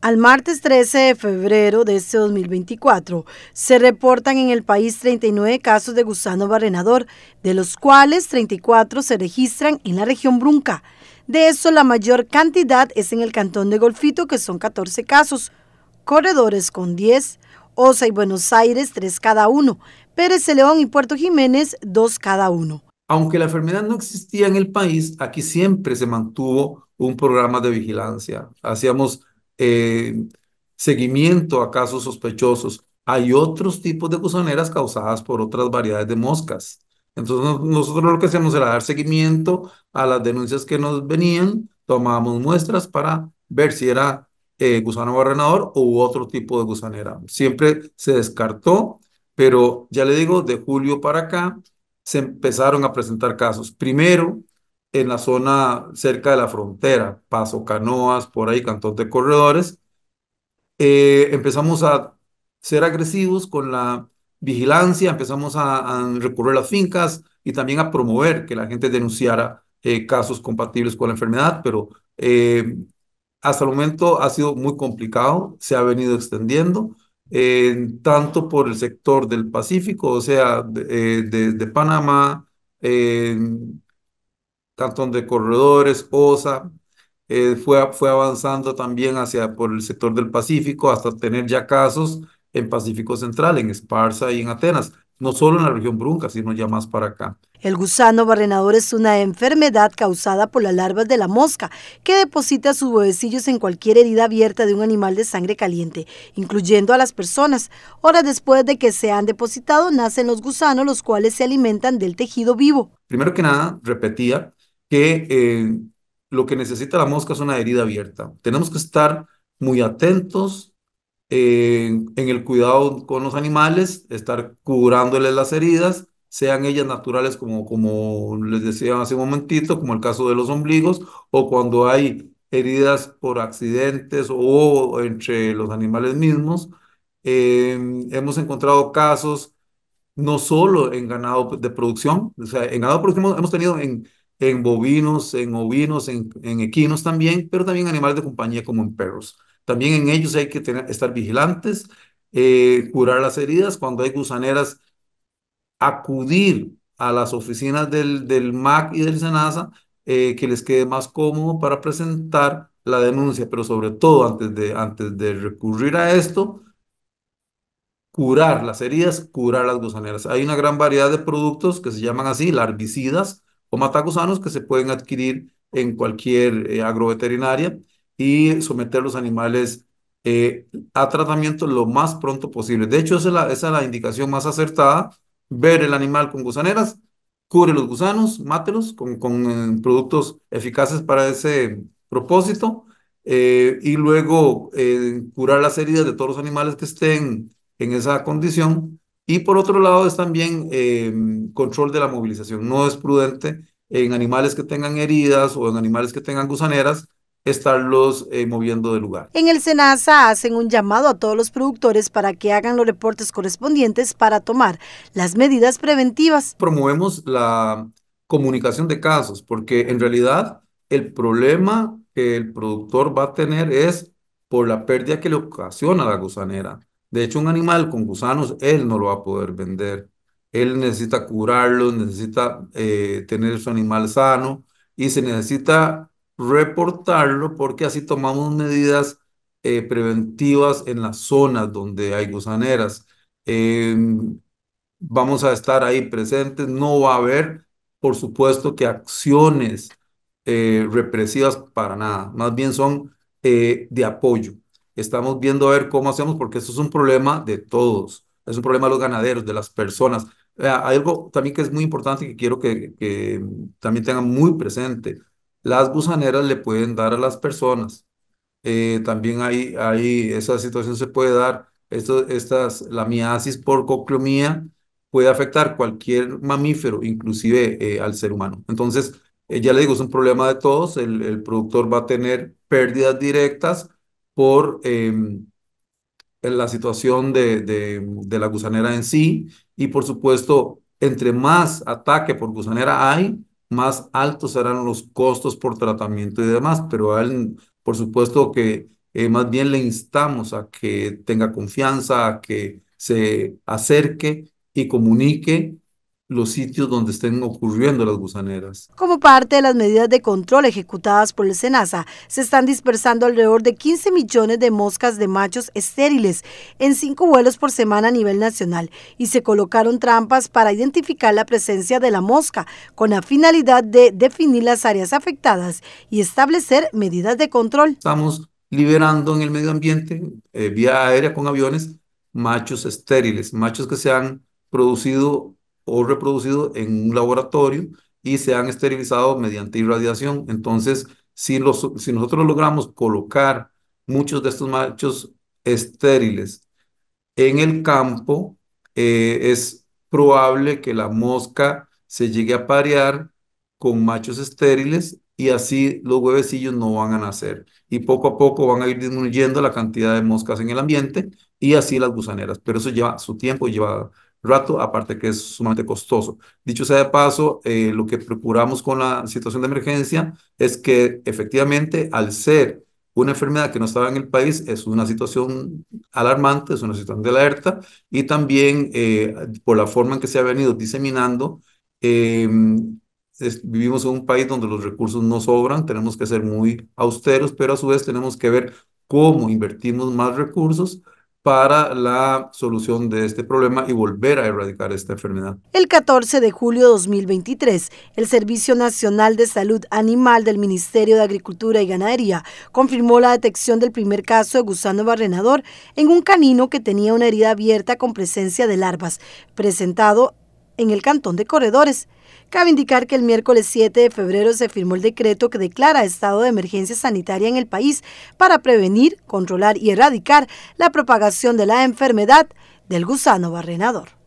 Al martes 13 de febrero de este 2024, se reportan en el país 39 casos de gusano barrenador, de los cuales 34 se registran en la región Brunca. De eso, la mayor cantidad es en el cantón de Golfito, que son 14 casos, Corredores con 10, Osa y Buenos Aires 3 cada uno, Pérez de León y Puerto Jiménez 2 cada uno. Aunque la enfermedad no existía en el país, aquí siempre se mantuvo un programa de vigilancia. Hacíamos eh, seguimiento a casos sospechosos. Hay otros tipos de gusaneras causadas por otras variedades de moscas. Entonces nosotros lo que hacíamos era dar seguimiento a las denuncias que nos venían, tomábamos muestras para ver si era eh, gusano barrenador u otro tipo de gusanera. Siempre se descartó, pero ya le digo, de julio para acá se empezaron a presentar casos. Primero en la zona cerca de la frontera, Paso Canoas, por ahí, Cantón de Corredores, eh, empezamos a ser agresivos con la vigilancia, empezamos a, recurrir a las fincas y también a promover que la gente denunciara eh, casos compatibles con la enfermedad, pero eh, hasta el momento ha sido muy complicado, se ha venido extendiendo, tanto por el sector del Pacífico, o sea, desde Panamá, tanto de corredores, OSA, eh, fue, fue avanzando también hacia por el sector del Pacífico hasta tener ya casos en Pacífico Central, en Esparza y en Atenas, no solo en la región brunca, sino ya más para acá. El gusano barrenador es una enfermedad causada por las larvas de la mosca, que deposita sus huevecillos en cualquier herida abierta de un animal de sangre caliente, incluyendo a las personas. Horas después de que se han depositado, nacen los gusanos, los cuales se alimentan del tejido vivo. Primero que nada, repetía, que eh, lo que necesita la mosca es una herida abierta. Tenemos que estar muy atentos eh, en el cuidado con los animales, estar curándoles las heridas, sean ellas naturales como, como les decía hace un momentito, como el caso de los ombligos, o cuando hay heridas por accidentes o entre los animales mismos. Em, hemos encontrado casos no solo en ganado de producción, o sea, en ganado de producción hemos tenido en en bovinos, en ovinos, en, equinos también, pero también animales de compañía como en perros. También en ellos hay que estar vigilantes, eh, curar las heridas. Cuando hay gusaneras, acudir a las oficinas del, MAC y del SENASA eh, que les quede más cómodo para presentar la denuncia, pero sobre todo antes de, antes de recurrir a esto, curar las heridas, curar las gusaneras. Hay una gran variedad de productos que se llaman así, larvicidas, o gusanos que se pueden adquirir en cualquier eh, agroveterinaria y someter los animales eh, a tratamiento lo más pronto posible. De hecho, esa es, la, indicación más acertada, ver el animal con gusaneras, cubre los gusanos, mátelos con, eh, productos eficaces para ese propósito y luego curar las heridas de todos los animales que estén en esa condición y por otro lado es también eh, control de la movilización. No es prudente en animales que tengan heridas o en animales que tengan gusaneras estarlos eh, moviendo de lugar. En el SENASA hacen un llamado a todos los productores para que hagan los reportes correspondientes para tomar las medidas preventivas. Promovemos la comunicación de casos, porque en realidad el problema que el productor va a tener es por la pérdida que le ocasiona la gusanera. De hecho, un animal con gusanos, él no lo va a poder vender. Él necesita curarlo, necesita eh, tener su animal sano y se necesita reportarlo porque así tomamos medidas eh, preventivas en las zonas donde hay gusaneras. Em, vamos a estar ahí presentes, no va a haber, por supuesto, que acciones eh, represivas para nada, más bien son de apoyo estamos viendo a ver cómo hacemos, porque esto es un problema de todos, es un problema de los ganaderos, de las personas. Hay algo también que es muy importante que quiero que, también tengan muy presente. Las gusaneras le pueden dar a las personas. Eh, también hay, hay, esa situación se puede dar. Esto, estas, la miasis por coclomía puede afectar cualquier mamífero, inclusive eh, al ser humano. Entonces, eh, ya le digo, es un problema de todos. El, el productor va a tener pérdidas directas, por em, la situación de, de, la gusanera en sí y por supuesto, entre más ataque por gusanera hay, más altos serán los costos por tratamiento y demás, pero a él, por supuesto que eh, más bien le instamos a que tenga confianza, a que se acerque y comunique los sitios donde estén ocurriendo las gusaneras. Como parte de las medidas de control ejecutadas por el SENASA, se están dispersando alrededor de 15 millones de moscas de machos estériles en cinco vuelos por semana a nivel nacional y se colocaron trampas para identificar la presencia de la mosca con la finalidad de definir las áreas afectadas y establecer medidas de control. Estamos liberando en el medio ambiente, eh, vía aérea con aviones, machos estériles, machos que se han producido o reproducido en un laboratorio y se han esterilizado mediante irradiación. Entonces, si, si nosotros logramos colocar muchos de estos machos estériles en el campo, eh, es probable que la mosca se llegue a parear con machos estériles y así los huevecillos no van a nacer. Y poco a poco van a ir disminuyendo la cantidad de moscas en el ambiente y así las gusaneras. Pero eso lleva su tiempo, lleva rato, aparte que es sumamente costoso. Dicho sea de paso, eh, lo que procuramos con la situación de emergencia es que efectivamente al ser una enfermedad que no estaba en el país es una situación alarmante, es una situación de alerta y también eh, por la forma en que se ha venido diseminando, em, vivimos en un país donde los recursos no sobran, tenemos que ser muy austeros, pero a su vez tenemos que ver cómo invertimos más recursos para la solución de este problema y volver a erradicar esta enfermedad. El 14 de julio de 2023, el Servicio Nacional de Salud Animal del Ministerio de Agricultura y Ganadería confirmó la detección del primer caso de gusano barrenador en un canino que tenía una herida abierta con presencia de larvas, presentado en el cantón de Corredores. Cabe indicar que el miércoles 7 de febrero se firmó el decreto que declara estado de emergencia sanitaria en el país para prevenir, controlar y erradicar la propagación de la enfermedad del gusano barrenador.